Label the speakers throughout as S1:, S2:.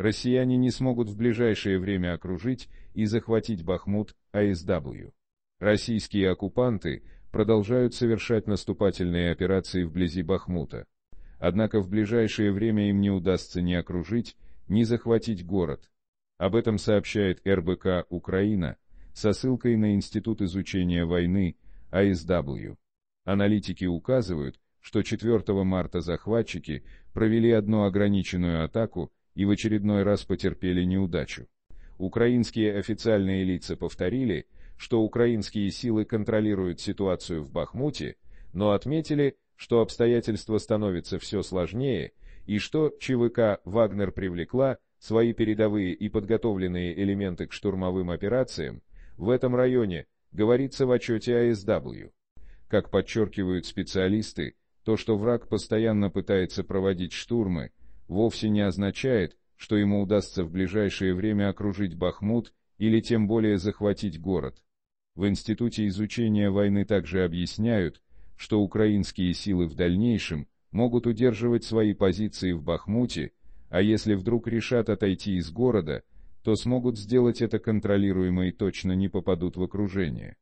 S1: россияне не смогут в ближайшее время окружить и захватить Бахмут АСВ. Российские оккупанты продолжают совершать наступательные операции вблизи Бахмута. Однако в ближайшее время им не удастся ни окружить, ни захватить город. Об этом сообщает РБК «Украина» со ссылкой на Институт изучения войны АСВ. Аналитики указывают, что 4 марта захватчики провели одну ограниченную атаку и в очередной раз потерпели неудачу. Украинские официальные лица повторили, что украинские силы контролируют ситуацию в Бахмуте, но отметили, что обстоятельства становятся все сложнее и что ЧВК «Вагнер» привлекла свои передовые и подготовленные элементы к штурмовым операциям в этом районе, говорится в отчете АСВ. Как подчеркивают специалисты, то, что враг постоянно пытается проводить штурмы, вовсе не означает, что ему удастся в ближайшее время окружить Бахмут или тем более захватить город. В Институте изучения войны также объясняют, что украинские силы в дальнейшем могут удерживать свои позиции в Бахмуте, а если вдруг решат отойти из города, то смогут сделать это контролируемо и точно не попадут в окружение.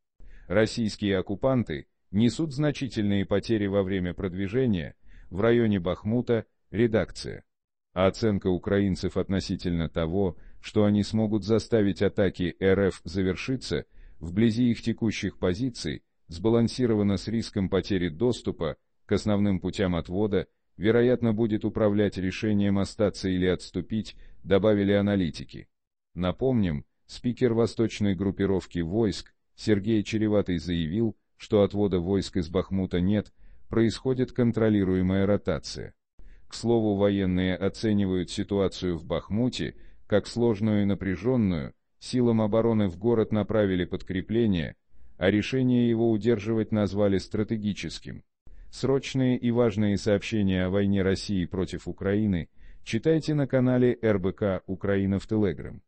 S1: Российские оккупанты несут значительные потери во время продвижения в районе Бахмута, редакция а оценка украинцев относительно того, что они смогут заставить атаки РФ завершиться, вблизи их текущих позиций, сбалансирована с риском потери доступа к основным путям отвода, вероятно, будет управлять решением остаться или отступить, добавили аналитики. Напомним, спикер восточной группировки войск Сергей Череватый заявил, что отвода войск из Бахмута нет, происходит контролируемая ротация. К слову, военные оценивают ситуацию в Бахмуте как сложную и напряженную, силам обороны в город направили подкрепление, а решение его удерживать назвали стратегическим. Срочные и важные сообщения о войне России против Украины читайте на канале РБК «Украина» в Телеграм.